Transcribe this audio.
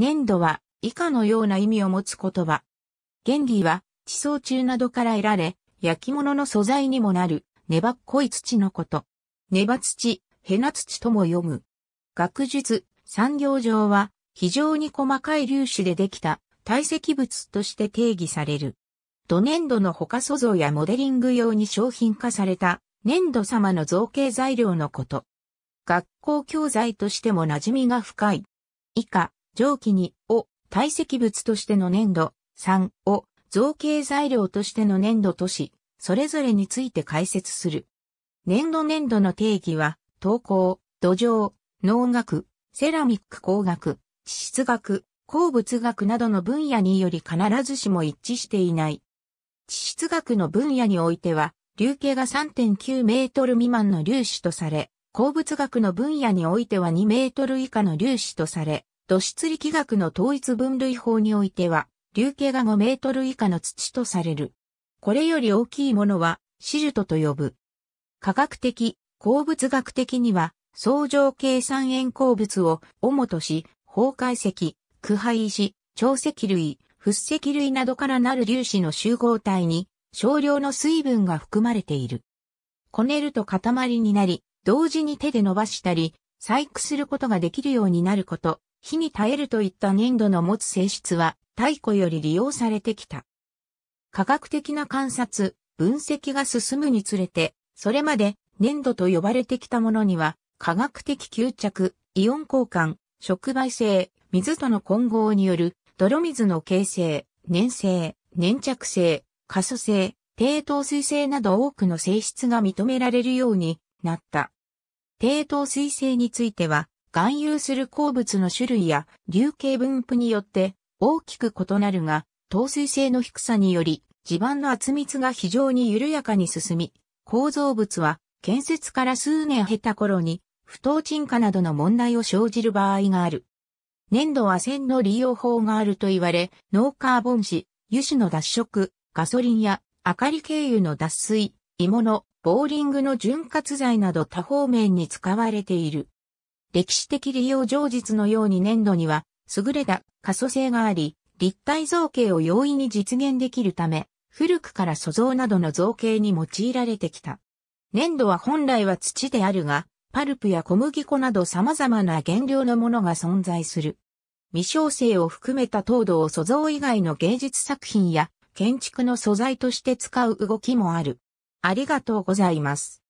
粘土は以下のような意味を持つ言葉。原理は地層中などから得られ、焼き物の素材にもなる粘っこい土のこと。粘土、ヘナ土とも読む。学術、産業上は非常に細かい粒子でできた堆積物として定義される。土粘土の他素像やモデリング用に商品化された粘土様の造形材料のこと。学校教材としても馴染みが深い。以下、蒸気2を堆積物としての粘土、3を造形材料としての粘土とし、それぞれについて解説する。粘土粘土の定義は、陶工、土壌、農学、セラミック工学、地質学、鉱物学などの分野により必ずしも一致していない。地質学の分野においては、流径が3.9メートル未満の粒子とされ、鉱物学の分野においては2メートル以下の粒子とされ、土質力学の統一分類法においては、流形が5メートル以下の土とされる。これより大きいものは、シルトと呼ぶ。科学的、鉱物学的には、相乗計算円鉱物を主とし、崩壊石、腐敗石、潮石類、仏石類などからなる粒子の集合体に少量の水分が含まれている。こねると塊になり、同時に手で伸ばしたり、細工することができるようになること、火に耐えるといった粘土の持つ性質は太古より利用されてきた。科学的な観察、分析が進むにつれて、それまで粘土と呼ばれてきたものには、科学的吸着、イオン交換、触媒性、水との混合による泥水の形成、粘性、粘着性、可塑性、低糖水性など多くの性質が認められるようになった。低糖水性については、含有する鉱物の種類や流形分布によって大きく異なるが、透水性の低さにより地盤の厚密が非常に緩やかに進み、構造物は建設から数年経った頃に不当沈下などの問題を生じる場合がある。粘土は線の利用法があると言われ、ノーカーボン紙、油脂の脱色、ガソリンや明かり経由の脱水、鋳物、ボーリングの潤滑剤など多方面に使われている。歴史的利用上実のように粘土には優れた可塑性があり、立体造形を容易に実現できるため、古くから塑像などの造形に用いられてきた。粘土は本来は土であるが、パルプや小麦粉など様々な原料のものが存在する。未焼性を含めた糖度を塑像以外の芸術作品や建築の素材として使う動きもある。ありがとうございます。